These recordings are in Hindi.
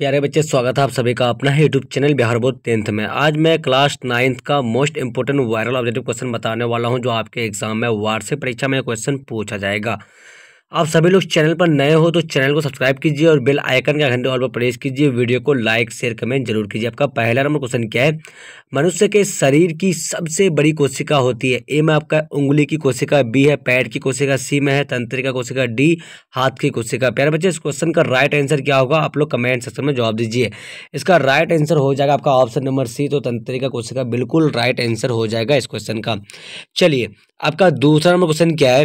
प्यारे बच्चे स्वागत है आप सभी का अपना है YouTube channel Bihar board tenth में आज मैं क्लास नाइन्थ का most important viral objective question बताने वाला हूं जो आपके एग्जाम में वार्षिक परीक्षा में क्वेश्चन पूछा जाएगा आप सभी लोग चैनल पर नए हो तो चैनल को सब्सक्राइब कीजिए और बेल आइकन का घंटे और पर प्रेस कीजिए वीडियो को लाइक शेयर कमेंट जरूर कीजिए आपका पहला नंबर क्वेश्चन क्या है मनुष्य के शरीर की सबसे बड़ी कोशिका होती है ए में आपका उंगली की कोशिका बी है पैर की कोशिका सी में है तंत्रिका कोशिका डी हाथ की कोशिका प्यारे बच्चे इस क्वेश्चन का राइट आंसर क्या होगा आप लोग कमेंट सेक्शन में जवाब दीजिए इसका राइट आंसर हो जाएगा आपका ऑप्शन नंबर सी तो तंत्रिका कोशिका बिल्कुल राइट आंसर हो जाएगा इस क्वेश्चन का चलिए आपका दूसरा नंबर क्वेश्चन क्या है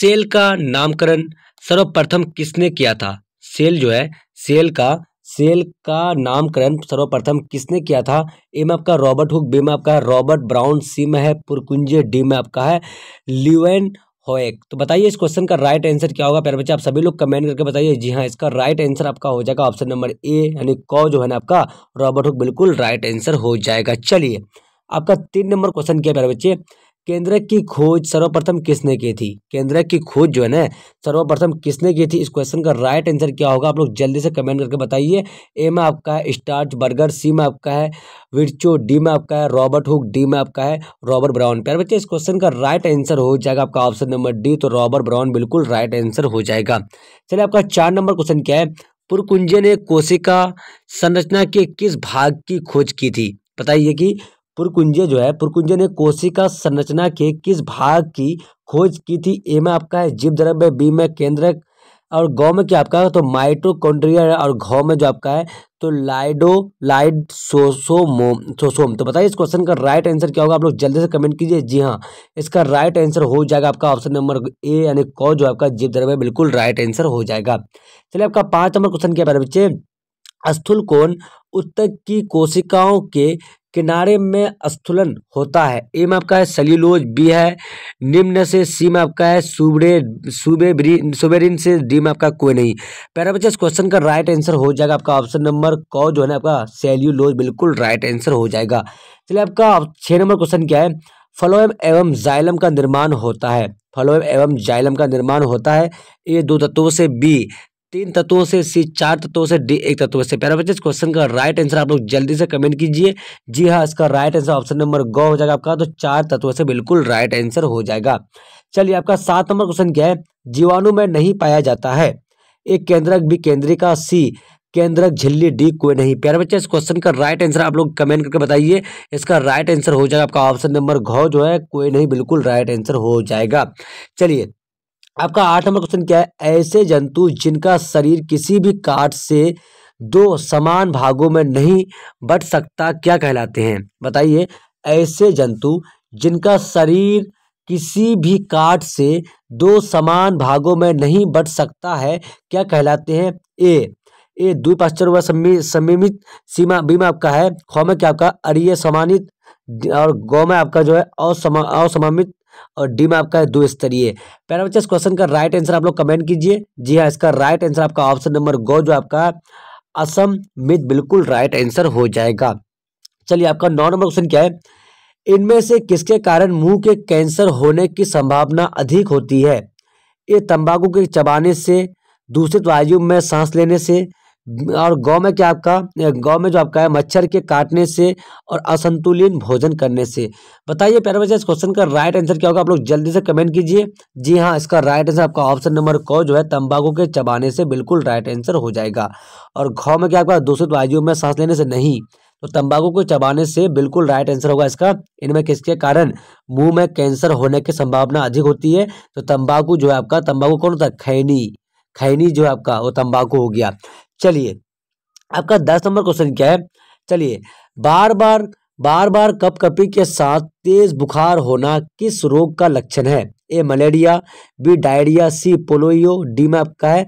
सेल का नामकरण सर्वप्रथम किसने किया था सेल जो है सेल का सेल का नामकरण सर्वप्रथम किसने किया था ए में आपका रॉबर्ट हुक बी में आपका है रॉबर्ट ब्राउन सी में है पुरकुंजे डी में आपका है लिवेन होएक तो बताइए इस क्वेश्चन का राइट आंसर क्या होगा प्यारे बच्चे आप सभी लोग कमेंट करके बताइए जी हाँ इसका राइट आंसर आपका हो जाएगा ऑप्शन नंबर ए यानी कौ जो है ना आपका रॉबर्ट हुक बिल्कुल राइट आंसर हो जाएगा चलिए आपका तीन नंबर क्वेश्चन किया प्यारे बच्चे केंद्रक की खोज सर्वप्रथम किसने की थी केंद्रक की खोज जो है ना सर्वप्रथम किसने की थी इस क्वेश्चन का राइट आंसर क्या होगा आप लोग जल्दी से कमेंट करके बताइए ए में आपका है स्टार्च बर्गर सी में आपका है विरचो डी में आपका है रॉबर्ट हुक डी में आपका है रॉबर्ट ब्राउन प्यार बच्चे इस क्वेश्चन का राइट आंसर हो जाएगा आपका ऑप्शन नंबर डी तो रॉबर्ट ब्राउन बिल्कुल राइट आंसर हो जाएगा चलिए आपका चार नंबर क्वेश्चन क्या है पुरकुंजे ने कोशिका संरचना के किस भाग की खोज की थी बताइए कि पुरकुंजे जो है पुरकुंजे ने कोशिका संरचना के किस भाग की खोज की थी ए में आपका है जीव द्रव्य बी में केंद्रक और गौ में क्या आपका है तो माइटोकॉन्ड्रिया और घाव में जो आपका है तो लाइडो लाइड सोसोमो सोसोम तो बताइए इस क्वेश्चन का राइट आंसर क्या होगा आप लोग जल्दी से कमेंट कीजिए जी हाँ इसका राइट आंसर हो जाएगा आपका ऑप्शन नंबर ए यानी कौ जो आपका जीव द्रव्य बिल्कुल राइट आंसर हो जाएगा चलिए आपका पाँच नंबर क्वेश्चन क्या बच्चे कोण उत्तक की कोशिकाओं के किनारे में स्थूलन होता है ए में आपका है सल्यूलोज बी है निम्न से सी में आपका है सुबरे सुबे सुबेरिन से डी में आपका कोई नहीं पहला बच्चा इस क्वेश्चन का राइट आंसर हो जाएगा आपका ऑप्शन नंबर कौ जो है ना आपका सेल्यूलोज बिल्कुल राइट आंसर हो जाएगा चलिए आपका छः नंबर क्वेश्चन क्या है फलोएम एवं जाइलम का निर्माण होता है फलोएम एवं जाइलम का निर्माण होता है ए दो तत्वों से बी तीन तत्वों से सी चार तत्वों से डी एक तत्व से प्यारा बच्चे इस क्वेश्चन का राइट आंसर आप लोग जल्दी से कमेंट कीजिए जी हाँ इसका राइट आंसर ऑप्शन नंबर ग हो जाएगा आपका तो चार तत्वों से बिल्कुल राइट आंसर हो जाएगा चलिए आपका सात नंबर क्वेश्चन क्या है जीवाणु में नहीं पाया जाता है एक केंद्रक बी केंद्रिका सी केंद्रक झिल्ली डी कोई नहीं प्यारे बच्चे इस क्वेश्चन का राइट आंसर आप लोग कमेंट करके बताइए इसका राइट आंसर हो जाएगा आपका ऑप्शन नंबर घो जो है कोई नहीं बिल्कुल राइट आंसर हो जाएगा चलिए आपका आठ नंबर क्वेश्चन क्या है ऐसे जंतु जिनका शरीर किसी भी काट से दो समान भागों में नहीं बट सकता क्या कहलाते हैं बताइए ऐसे जंतु जिनका शरीर किसी भी काट से दो समान भागों में नहीं बट सकता है क्या कहलाते हैं ए ए द्विपाश्चर व समीमित सीमा बी में आपका है ख में क्या आपका अरिय समानित और गौ में आपका जो है असम असमित और डी में आपका है दो स्तरीय पहला बच्चा इस क्वेश्चन का राइट आंसर आप लोग कमेंट कीजिए जी हाँ इसका राइट आंसर आपका ऑप्शन नंबर गो जो आपका असम में बिल्कुल राइट आंसर हो जाएगा चलिए आपका नौ नंबर क्वेश्चन क्या है इनमें से किसके कारण मुंह के कैंसर होने की संभावना अधिक होती है ये तंबाकू के चबाने से दूषित तो वायु में सांस लेने से और गौ में क्या आपका गौ में जो आपका है मच्छर के काटने से और असंतुलित भोजन करने से बताइए प्यारे बच्चे इस क्वेश्चन का राइट आंसर क्या होगा आप लोग जल्दी से कमेंट कीजिए जी हाँ इसका राइट आंसर आपका ऑप्शन नंबर क जो है तंबाकू के चबाने से बिल्कुल राइट आंसर हो जाएगा और घाव में क्या आपका दूषित वायु में सांस लेने से नहीं तो तंबाकू को चबाने से बिल्कुल राइट आंसर होगा इसका इनमें किसके कारण मुंह में कैंसर होने की संभावना अधिक होती है तो तंबाकू जो है आपका तंबाकू कौन होता है खैनी खैनी जो है आपका वो तंबाकू हो गया चलिए आपका दस नंबर क्वेश्चन क्या है चलिए बार बार बार बार कप कपी के साथ तेज बुखार होना किस रोग का लक्षण है A malaria B diarrhoea C polio D में आपका है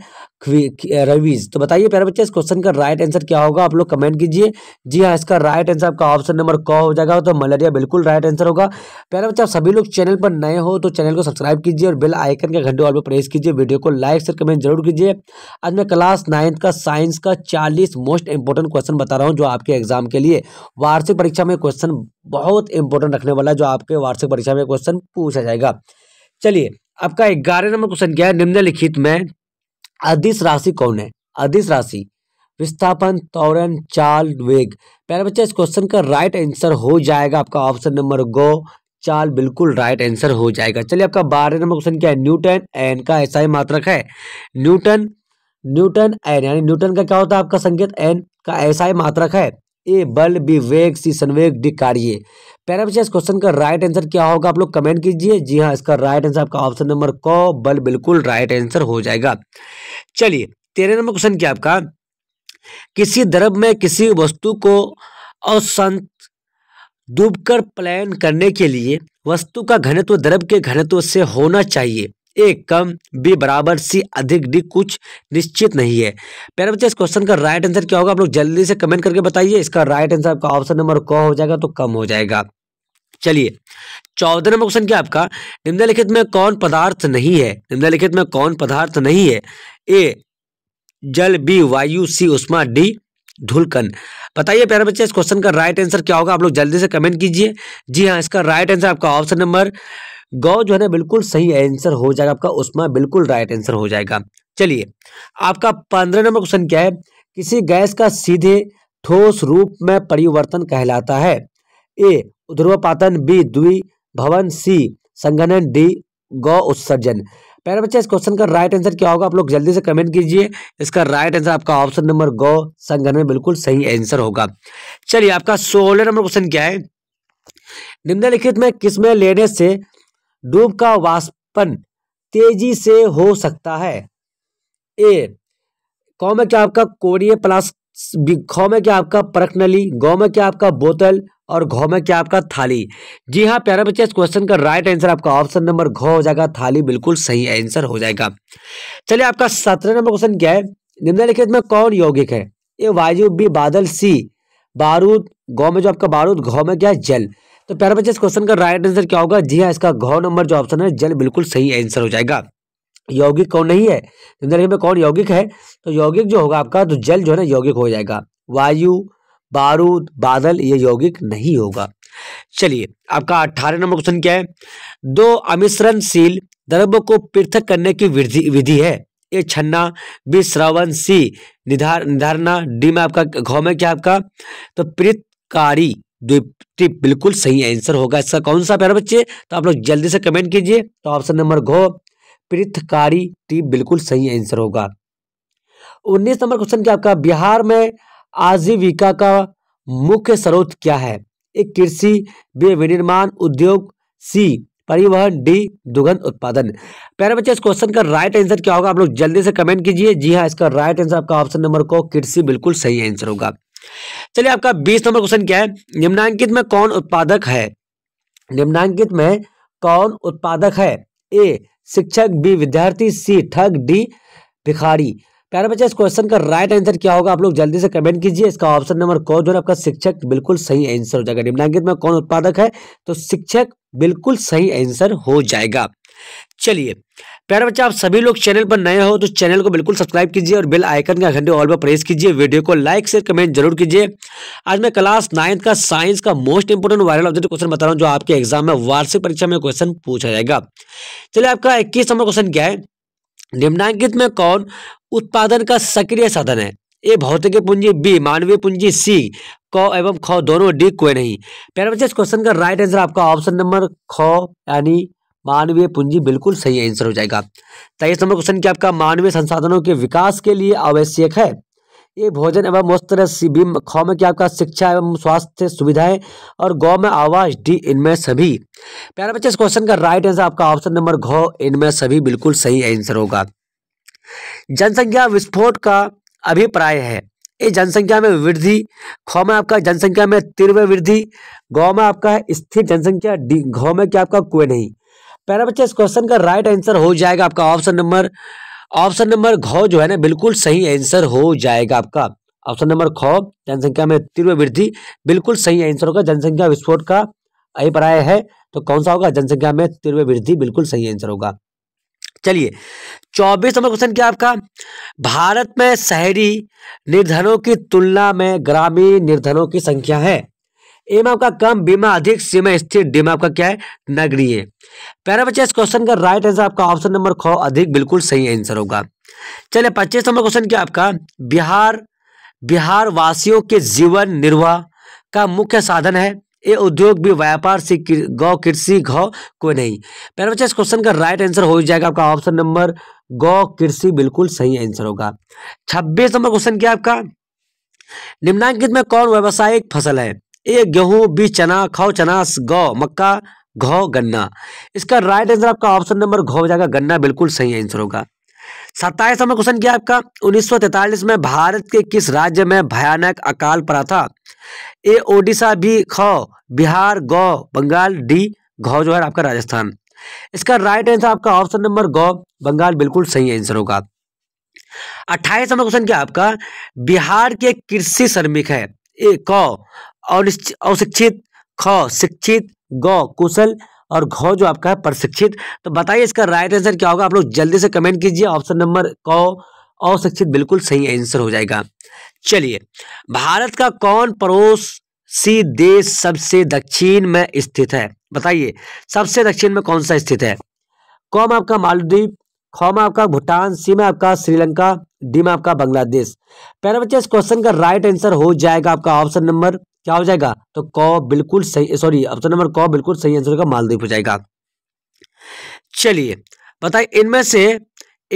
रवीज तो बताइए प्यारे बच्चे इस क्वेश्चन का राइट आंसर क्या होगा आप लोग कमेंट कीजिए जी हाँ इसका राइट आंसर आपका ऑप्शन नंबर क हो जाएगा तो मलेरिया बिल्कुल राइट आंसर होगा प्यारे बच्चे आप सभी लोग चैनल पर नए हो तो चैनल को सब्सक्राइब कीजिए और बेल आइकन के घंटे और पर प्रेस कीजिए वीडियो को लाइक शेयर कमेंट जरूर कीजिए आज मैं क्लास नाइन्थ का साइंस का चालीस मोस्ट इंपॉर्टेंट क्वेश्चन बता रहा हूँ जो आपके एग्जाम के लिए वार्षिक परीक्षा में क्वेश्चन बहुत इंपॉर्टेंट रखने वाला है जो आपके वार्षिक परीक्षा में क्वेश्चन पूछा जाएगा चलिए आपका ग्यारह नंबर क्वेश्चन क्या है निम्नलिखित में अधिस राशि कौन है अधिस राशि विस्थापन त्वरण चाल वेग पहले बच्चा इस क्वेश्चन का राइट आंसर हो जाएगा आपका ऑप्शन नंबर गो चाल बिल्कुल राइट आंसर हो जाएगा चलिए आपका बारह नंबर क्वेश्चन क्या है न्यूटन एन का ऐसा ही मात्रक है न्यूटन न्यूटन एन यानी न्यूटन का क्या होता है आपका संकेत एन का ऐसा ही मात्रक है ए बल बी वेग सी संवेग डी कार्य पैरा क्वेश्चन का राइट आंसर क्या होगा आप लोग कमेंट कीजिए जी हाँ इसका राइट आंसर आपका ऑप्शन नंबर क बल बिल्कुल राइट आंसर हो जाएगा चलिए तेरह नंबर क्वेश्चन क्या आपका किसी द्रव में किसी वस्तु को अवसंत डूबकर प्लान करने के लिए वस्तु का घनत्व द्रव के घनत्व से होना चाहिए एक कम बी बराबर सी अधिक डी कुछ निश्चित नहीं है प्यारे बच्चे इस क्वेश्चन का राइट आंसर क्या होगा आप लोग जल्दी से कमेंट करके बताइए इसका राइट आंसर आपका ऑप्शन नंबर क हो जाएगा तो कम हो जाएगा चलिए चौदह नंबर क्वेश्चन क्या आपका निम्नलिखित में कौन पदार्थ नहीं है निम्नलिखित में कौन पदार्थ नहीं है ए जल बी वायु सी उष्मा डी धुलकन बताइए प्यारे बच्चे इस क्वेश्चन का राइट आंसर क्या होगा आप लोग जल्दी से कमेंट कीजिए जी हाँ इसका राइट आंसर आपका ऑप्शन नंबर गौ जो है ना बिल्कुल सही आंसर हो जाएगा आपका उसमें बिल्कुल राइट आंसर हो जाएगा चलिए आपका पंद्रह नंबर क्वेश्चन क्या है किसी गैस का सीधे ठोस रूप में परिवर्तन कहलाता है ए ध्रुवपातन बी द्वि भवन सी संगठन डी गौ उत्सर्जन पहले बच्चा इस क्वेश्चन का राइट आंसर क्या होगा आप लोग जल्दी से कमेंट कीजिए इसका राइट आंसर आपका ऑप्शन नंबर गौ में बिल्कुल सही आंसर होगा चलिए आपका सोलह नंबर क्वेश्चन क्या है निम्नलिखित में किसमें लेने से डूब का वाष्पन तेजी से हो सकता है ए कौ में क्या आपका कोरिय प्लास खौ में क्या आपका परख नली गौ में क्या आपका बोतल और घो में क्या आपका थाली जी हाँ प्यारा बच्चे इस क्वेश्चन का राइट आंसर आपका ऑप्शन नंबर घो हो जाएगा थाली बिल्कुल सही आंसर हो जाएगा चलिए आपका सत्रह नंबर क्वेश्चन क्या है निम्नलिखित में कौन यौगिक है ए वायु बी बादल सी बारूद गौ में जो आपका बारूद घो में क्या जल तो प्यारे बच्चे इस क्वेश्चन का राइट आंसर क्या होगा जी हाँ इसका घो नंबर जो ऑप्शन है जल बिल्कुल सही आंसर हो जाएगा यौगिक कौन नहीं है जिंदगी में कौन यौगिक है तो यौगिक जो होगा आपका तो जल जो है ना यौगिक हो जाएगा वायु बारूद बादल ये यौगिक नहीं होगा चलिए आपका अठारह नंबर क्वेश्चन क्या है दो अमिश्रणशील द्रव्य को पृथक करने की विधि है ए छन्ना बी श्रवण सी निधार निर्धारणा डी में आपका घो में क्या आपका तो पृथकारी द्वितीय बिल्कुल सही आंसर होगा इसका कौन सा प्यारे बच्चे तो आप लोग जल्दी से कमेंट कीजिए तो ऑप्शन नंबर घो पृथकारी टीप बिल्कुल सही आंसर होगा उन्नीस नंबर क्वेश्चन क्या आपका बिहार में आजीविका का मुख्य स्रोत क्या है एक कृषि विनिर्माण उद्योग सी परिवहन डी दुगंध उत्पादन प्यारे बच्चे इस क्वेश्चन का राइट आंसर क्या होगा आप लोग जल्दी से कमेंट कीजिए जी हाँ इसका राइट आंसर आपका ऑप्शन नंबर को कृषि बिल्कुल सही आंसर होगा चलिए आपका बीस नंबर क्वेश्चन क्या है निम्नांकित में कौन उत्पादक है निम्नांकित में कौन उत्पादक है ए शिक्षक बी विद्यार्थी सी ठग डी भिखारी प्यारे बच्चे इस क्वेश्चन का राइट आंसर क्या होगा आप लोग जल्दी से कमेंट कीजिए इसका ऑप्शन नंबर कौन जो है आपका शिक्षक बिल्कुल सही आंसर हो जाएगा निम्नांकित में कौन उत्पादक है तो शिक्षक बिल्कुल सही आंसर हो जाएगा चलिए प्यारे बच्चे आप सभी लोग चैनल पर नए हो तो चैनल को बिल्कुल सब्सक्राइब कीजिए और बेल आइकन का घंटे ऑल पर प्रेस कीजिए वीडियो को लाइक शेयर कमेंट जरूर कीजिए आज मैं क्लास नाइन्थ का साइंस का most important viral object question बता रहा हूँ जो आपके एग्जाम में वार्षिक परीक्षा में क्वेश्चन पूछा जाएगा चलिए आपका इक्कीस नंबर क्वेश्चन क्या है निम्नांकित में कौन उत्पादन का सक्रिय साधन है ए भौतिक पूंजी बी मानवीय पूंजी सी क एवं ख दोनों डी कोई नहीं प्यारे बच्चे इस क्वेश्चन का राइट आंसर आपका ऑप्शन नंबर ख यानी मानवीय पूंजी बिल्कुल सही आंसर हो जाएगा तेईस तो नंबर क्वेश्चन की आपका मानवीय संसाधनों के विकास के लिए आवश्यक है ये भोजन एवं वस्त्र बीम खौ में क्या आपका शिक्षा एवं स्वास्थ्य सुविधाएं और गौ में आवास डी इनमें सभी प्यारे बच्चे इस क्वेश्चन का राइट आंसर आपका ऑप्शन नंबर घ इनमें सभी बिल्कुल सही आंसर होगा जनसंख्या विस्फोट का अभिप्राय है ये जनसंख्या में वृद्धि खो में आपका जनसंख्या में तीव्र वृद्धि गौ में आपका स्थिर जनसंख्या डी घ में क्या आपका कोई नहीं पहला बच्चा इस क्वेश्चन का राइट आंसर हो जाएगा आपका ऑप्शन नंबर ऑप्शन नंबर घ जो है ना बिल्कुल सही आंसर हो जाएगा आपका ऑप्शन नंबर ख जनसंख्या में तीव्र वृद्धि बिल्कुल सही आंसर होगा जनसंख्या विस्फोट का अभिप्राय है तो कौन सा होगा जनसंख्या में तीव्र वृद्धि बिल्कुल सही आंसर होगा चलिए चौबीस नंबर क्वेश्चन क्या आपका भारत में शहरी निर्धनों की तुलना में ग्रामीण निर्धनों की संख्या है एम आपका कम बीमा अधिक सीमा स्थिर डी में आपका क्या है नगरीय प्यारा बच्चा इस क्वेश्चन का राइट आंसर आपका ऑप्शन नंबर ख अधिक बिल्कुल सही आंसर होगा चलिए पच्चीस नंबर क्वेश्चन क्या आपका बिहार बिहार वासियों के जीवन निर्वाह का मुख्य साधन है ये उद्योग भी व्यापार से गौ कृषि घौ कोई नहीं पहले बच्चा इस क्वेश्चन का राइट आंसर हो जाएगा आपका ऑप्शन नंबर गौ कृषि बिल्कुल सही आंसर होगा छब्बीस नंबर क्वेश्चन क्या आपका निम्नांकित में कौन व्यावसायिक फसल है ए गेहूं बी चना खाओ चना गौ मक्का घो गन्ना इसका राइट आंसर आपका ऑप्शन नंबर घो हो जाएगा गन्ना बिल्कुल सही आंसर होगा सत्ताईस नंबर क्वेश्चन किया आपका 1943 में भारत के किस राज्य में भयानक अकाल पड़ा था ए ओडिशा बी खो बिहार गौ बंगाल डी घो जो है आपका राजस्थान इसका राइट आंसर आपका ऑप्शन नंबर गौ बंगाल बिल्कुल सही आंसर होगा अट्ठाईस नंबर क्वेश्चन क्या आपका बिहार के कृषि श्रमिक है ए कौ और अशिक्षित ख शिक्षित ग कुशल और घ जो आपका है प्रशिक्षित तो बताइए इसका राइट आंसर क्या होगा आप लोग जल्दी से कमेंट कीजिए ऑप्शन नंबर क अशिक्षित बिल्कुल सही आंसर हो जाएगा चलिए भारत का कौन पड़ोसी देश सबसे दक्षिण में स्थित है बताइए सबसे दक्षिण में कौन सा स्थित है क में आपका मालदीप ख में आपका भूटान सी में आपका श्रीलंका डी में आपका बांग्लादेश पहले बच्चे इस क्वेश्चन का राइट आंसर हो जाएगा आपका ऑप्शन नंबर क्या हो जाएगा तो क बिल्कुल सही सॉरी ऑप्शन तो नंबर क बिल्कुल सही आंसर होगा मालदीप हो जाएगा चलिए बताइए इनमें से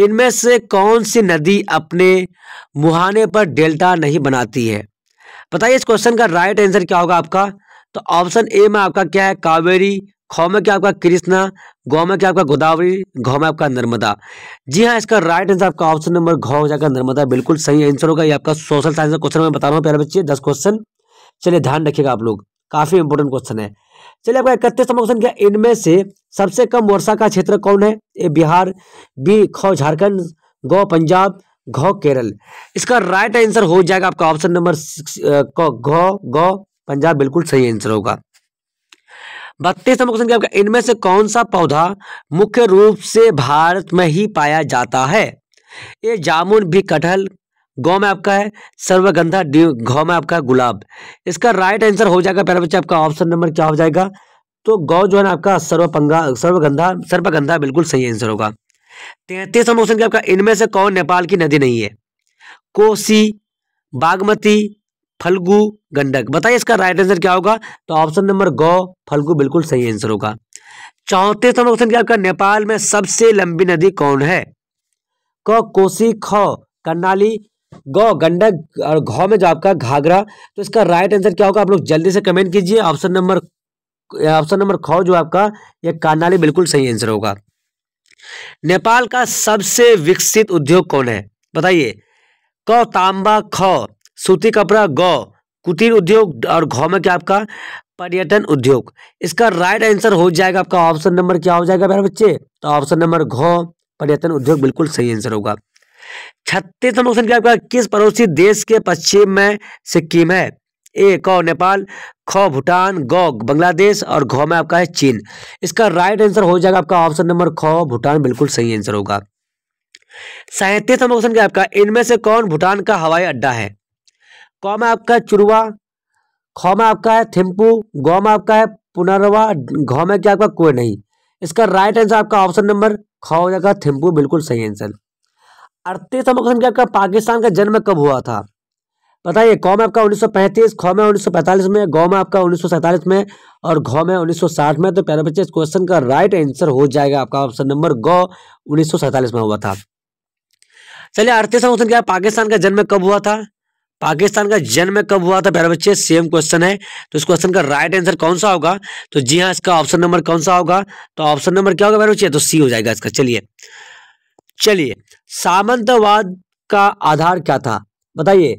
इनमें से कौन सी नदी अपने मुहाने पर डेल्टा नहीं बनाती है बताइए इस क्वेश्चन का राइट आंसर क्या होगा आपका तो ऑप्शन ए में आपका क्या है कावेरी खौ में क्या आपका कृष्णा गौ में क्या आपका गोदावरी घौ में आपका नर्मदा जी हाँ इसका राइट आंसर आपका ऑप्शन नंबर घौ हो जाएगा नर्मदा बिल्कुल सही आंसर होगा ये आपका सोशल साइंस का क्वेश्चन मैं बता रहा हूँ प्यारे बच्चे दस क्वेश्चन चलिए ध्यान रखिएगा आप लोग काफी इंपोर्टेंट क्वेश्चन है चलिए आपका इकतीस नंबर क्वेश्चन क्या इनमें से सबसे कम वर्षा का क्षेत्र कौन है ए बिहार बी ख झारखंड ग पंजाब घ केरल इसका राइट आंसर हो जाएगा आपका ऑप्शन नंबर घ घौ पंजाब बिल्कुल सही आंसर होगा बत्तीस नंबर क्वेश्चन आपका इनमें से कौन सा पौधा मुख्य रूप से भारत में ही पाया जाता है ए जामुन भी कटहल गौ में आपका है सर्वगंधा गौ में आपका गुलाब इसका राइट आंसर हो जाएगा पहला बच्चा आपका ऑप्शन नंबर क्या हो जाएगा तो गौ जो है ना आपका सर्वपंगा सर्वगंधा सर्वगंधा बिल्कुल सही आंसर होगा तैतीस नंबर क्वेश्चन आपका इनमें से कौन नेपाल की नदी नहीं है कोसी बागमती फलगु गंडक बताइए इसका राइट आंसर क्या होगा तो ऑप्शन नंबर गौ फलगु बिल्कुल सही आंसर होगा चौंतीस नंबर क्वेश्चन क्या आपका नेपाल में सबसे लंबी नदी कौन है क कोसी ख कर्नाली गौ गंडक और घ में जो आपका घाघरा तो इसका राइट आंसर क्या होगा आप लोग जल्दी से कमेंट कीजिए ऑप्शन नंबर ऑप्शन नंबर खो जो आपका ये कानाली बिल्कुल सही आंसर होगा नेपाल का सबसे विकसित उद्योग कौन है बताइए क तांबा ख सूती कपड़ा गौ कुटीर उद्योग और घ में क्या आपका पर्यटन उद्योग इसका राइट आंसर हो जाएगा आपका ऑप्शन नंबर क्या हो जाएगा मेरे बच्चे तो ऑप्शन नंबर घ पर्यटन उद्योग बिल्कुल सही आंसर होगा छत्तीस नंबर क्वेश्चन क्या आपका किस पड़ोसी देश के पश्चिम में सिक्किम है ए क नेपाल ख भूटान ग बांग्लादेश और घ में आपका है चीन इसका राइट आंसर हो जाएगा आपका ऑप्शन नंबर ख भूटान बिल्कुल सही आंसर होगा सैंतीस नंबर क्वेश्चन क्या आपका इनमें से कौन भूटान का हवाई अड्डा है क में आपका चुरुआ ख में आपका है थिम्पू ग में आपका है पुनर्वा घ में क्या आपका कोई नहीं इसका राइट आंसर आपका ऑप्शन नंबर ख हो जाएगा थिम्पू बिल्कुल सही आंसर अड़तीस अमुक का पाकिस्तान का जन्म कब हुआ था बताइए कौ में आपका 1935 खौ में 1945 में गौ में आपका 1947 में और घौ में 1960 में तो प्यारे बच्चे इस क्वेश्चन का राइट आंसर हो जाएगा आपका ऑप्शन नंबर गौ 1947 में हुआ था चलिए अड़तीस अमुक पाकिस्तान का जन्म कब हुआ था पाकिस्तान का जन्म कब हुआ था प्यारे बच्चे सेम क्वेश्चन है तो इस क्वेश्चन का राइट आंसर कौन सा होगा तो जी हाँ इसका ऑप्शन नंबर कौन सा होगा तो ऑप्शन नंबर क्या होगा प्यारे बच्चे तो सी हो जाएगा इसका चलिए चलिए सामंतवाद का आधार क्या था बताइए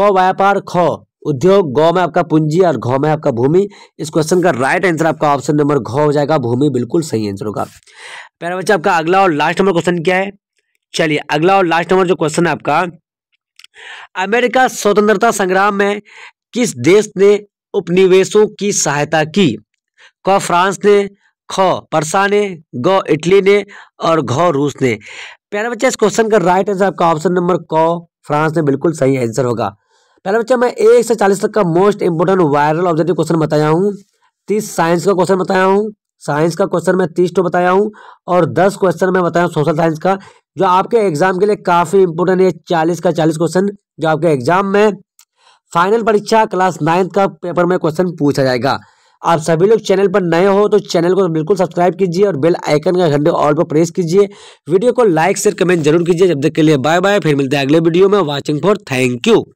क व्यापार ख उद्योग गौ में आपका पूंजी और घ में आपका भूमि इस क्वेश्चन का राइट आंसर आपका ऑप्शन नंबर घ हो जाएगा भूमि बिल्कुल सही आंसर होगा पहला बच्चा आपका अगला और लास्ट नंबर क्वेश्चन क्या है चलिए अगला और लास्ट नंबर जो क्वेश्चन है आपका अमेरिका स्वतंत्रता संग्राम में किस देश ने उपनिवेशों की सहायता की क फ्रांस ने ख परसा ने ग इटली ने और घ रूस ने प्यारे बच्चा इस क्वेश्चन का राइट आंसर आपका ऑप्शन नंबर क फ्रांस में बिल्कुल सही आंसर होगा पहला बच्चा मैं एक से चालीस तक का most important viral objective question बताया हूँ तीस साइंस का क्वेश्चन बताया हूँ साइंस का क्वेश्चन मैं तीस टू बताया हूँ और दस क्वेश्चन मैं बताया हूँ सोशल साइंस का जो आपके एग्जाम के लिए काफ़ी इंपोर्टेंट है चालीस का चालीस क्वेश्चन जो आपके एग्जाम में फाइनल परीक्षा क्लास नाइन्थ का पेपर में क्वेश्चन पूछा जाएगा आप सभी लोग चैनल पर नए हो तो चैनल को बिल्कुल सब्सक्राइब कीजिए और बेल आइकन का घंटे ऑल पर प्रेस कीजिए वीडियो को लाइक शेयर कमेंट जरूर कीजिए जब तक के लिए बाय बाय फिर मिलते हैं अगले वीडियो में वॉचिंग फॉर थैंक यू